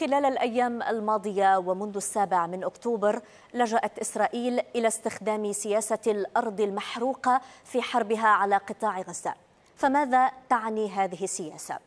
خلال الأيام الماضية ومنذ السابع من أكتوبر لجأت إسرائيل إلى استخدام سياسة الأرض المحروقة في حربها على قطاع غزة فماذا تعني هذه السياسة؟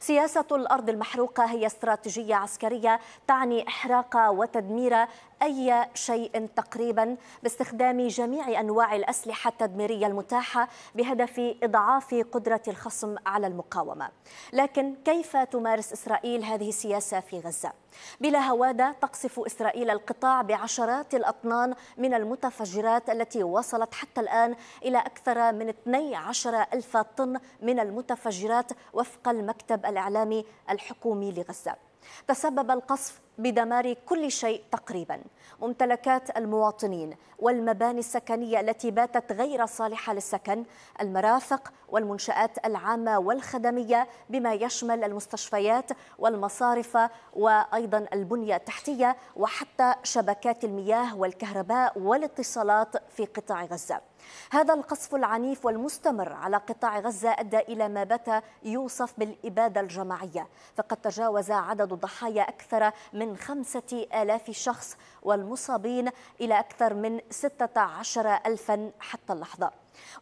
سياسة الأرض المحروقة هي استراتيجية عسكرية تعني إحراق وتدمير أي شيء تقريبا باستخدام جميع أنواع الأسلحة التدميرية المتاحة بهدف إضعاف قدرة الخصم على المقاومة لكن كيف تمارس إسرائيل هذه السياسة في غزة؟ بلا هوادة تقصف إسرائيل القطاع بعشرات الأطنان من المتفجرات التي وصلت حتى الآن إلى أكثر من 12 ألف طن من المتفجرات وفق المكتب المكتب الإعلامي الحكومي لغزة تسبب القصف بدمار كل شيء تقريبا ممتلكات المواطنين والمباني السكنيه التي باتت غير صالحه للسكن المرافق والمنشات العامه والخدميه بما يشمل المستشفيات والمصارف وايضا البنيه التحتيه وحتى شبكات المياه والكهرباء والاتصالات في قطاع غزه هذا القصف العنيف والمستمر على قطاع غزة أدى إلى ما بات يوصف بالإبادة الجماعية فقد تجاوز عدد الضحايا أكثر من خمسة آلاف شخص والمصابين إلى أكثر من عشر ألفا حتى اللحظة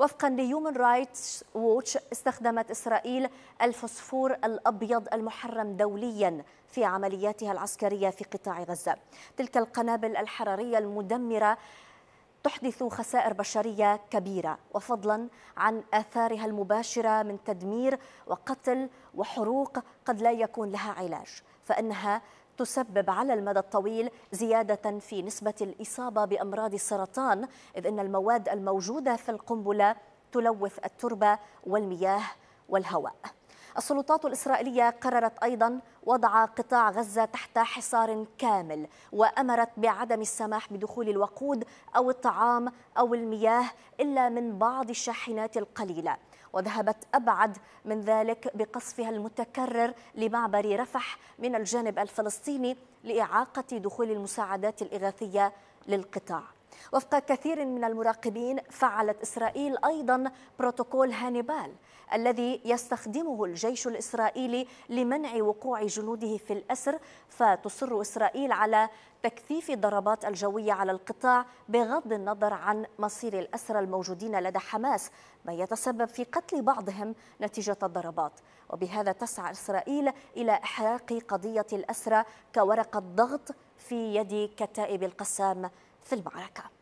وفقا لهيومن رايتس ووتش استخدمت إسرائيل الفوسفور الأبيض المحرم دوليا في عملياتها العسكرية في قطاع غزة تلك القنابل الحرارية المدمرة تحدث خسائر بشريه كبيره وفضلا عن اثارها المباشره من تدمير وقتل وحروق قد لا يكون لها علاج فانها تسبب على المدى الطويل زيادة في نسبة الإصابة بأمراض السرطان إذ أن المواد الموجودة في القنبلة تلوث التربة والمياه والهواء السلطات الإسرائيلية قررت أيضا وضع قطاع غزة تحت حصار كامل وأمرت بعدم السماح بدخول الوقود أو الطعام أو المياه إلا من بعض الشاحنات القليلة وذهبت أبعد من ذلك بقصفها المتكرر لمعبر رفح من الجانب الفلسطيني لإعاقة دخول المساعدات الإغاثية للقطاع وفق كثير من المراقبين فعلت إسرائيل أيضا بروتوكول هانيبال الذي يستخدمه الجيش الإسرائيلي لمنع وقوع جنوده في الأسر فتصر إسرائيل على تكثيف الضربات الجوية على القطاع بغض النظر عن مصير الأسرى الموجودين لدى حماس ما يتسبب في قتل بعضهم نتيجة الضربات وبهذا تسعى إسرائيل إلى إحراق قضية الأسرى كورقة ضغط في يد كتائب القسام في المعركة